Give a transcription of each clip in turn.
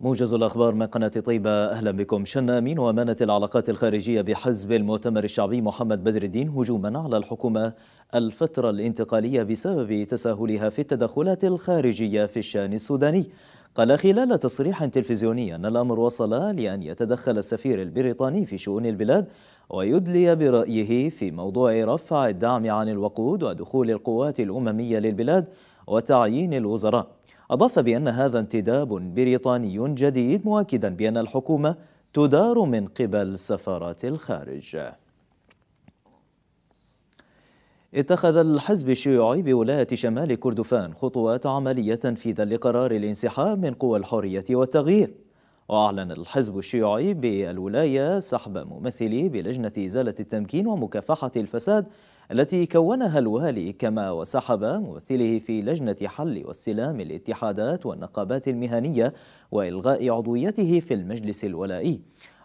موجز الأخبار من قناة طيبة أهلا بكم شن أمين وأمانة العلاقات الخارجية بحزب المؤتمر الشعبي محمد بدر الدين هجوما على الحكومة الفترة الانتقالية بسبب تساهلها في التدخلات الخارجية في الشان السوداني قال خلال تصريح تلفزيوني أن الأمر وصل لأن يتدخل السفير البريطاني في شؤون البلاد ويدلي برأيه في موضوع رفع الدعم عن الوقود ودخول القوات الأممية للبلاد وتعيين الوزراء أضاف بأن هذا انتداب بريطاني جديد مؤكدا بأن الحكومة تدار من قبل سفارات الخارج اتخذ الحزب الشيوعي بولاية شمال كردفان خطوات عملية تنفيذا لقرار الانسحاب من قوى الحرية والتغيير وأعلن الحزب الشيوعي بالولاية سحب ممثلي بلجنة إزالة التمكين ومكافحة الفساد التي كونها الوالي كما وسحب ممثله في لجنة حل واستلام الاتحادات والنقابات المهنية وإلغاء عضويته في المجلس الولائي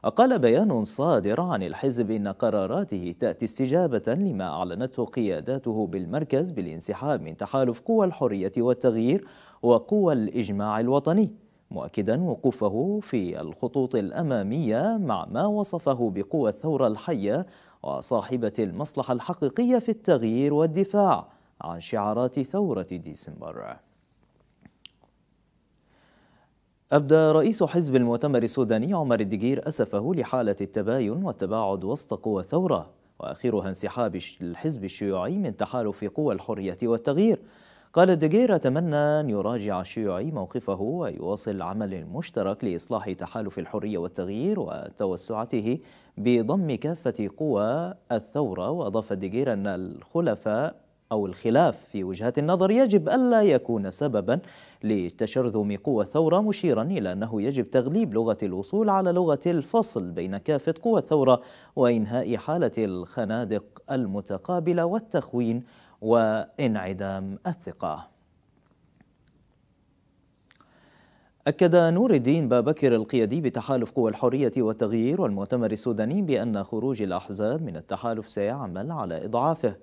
أقال بيان صادر عن الحزب إن قراراته تأتي استجابة لما أعلنته قياداته بالمركز بالانسحاب من تحالف قوى الحرية والتغيير وقوى الإجماع الوطني مؤكدا وقوفه في الخطوط الأمامية مع ما وصفه بقوى الثورة الحية وصاحبة المصلحة الحقيقية في التغيير والدفاع عن شعارات ثورة ديسمبر أبدى رئيس حزب المؤتمر السوداني عمر الدقير أسفه لحالة التباين والتباعد وسط قوى الثورة وآخرها انسحاب الحزب الشيوعي من تحالف قوى الحرية والتغيير قال دجير تمنى أن يراجع الشيوعي موقفه ويواصل العمل المشترك لإصلاح تحالف الحرية والتغيير وتوسعته بضم كافة قوى الثورة وأضاف دجير أن الخلفاء أو الخلاف في وجهات النظر يجب ألا يكون سببا لتشرذم قوى الثورة مشيرا إلى أنه يجب تغليب لغة الوصول على لغة الفصل بين كافة قوى الثورة وإنهاء حالة الخنادق المتقابلة والتخوين وانعدام الثقة أكد نور الدين بابكر القيادي بتحالف قوى الحرية والتغيير والمؤتمر السوداني بأن خروج الأحزاب من التحالف سيعمل على إضعافه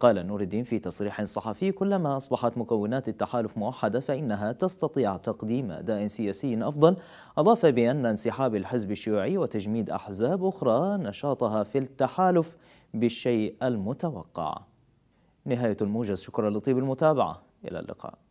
قال نور الدين في تصريح صحفي كلما أصبحت مكونات التحالف موحدة فإنها تستطيع تقديم أداء سياسي أفضل أضاف بأن انسحاب الحزب الشيوعي وتجميد أحزاب أخرى نشاطها في التحالف بالشيء المتوقع نهاية الموجز شكرا لطيب المتابعة إلى اللقاء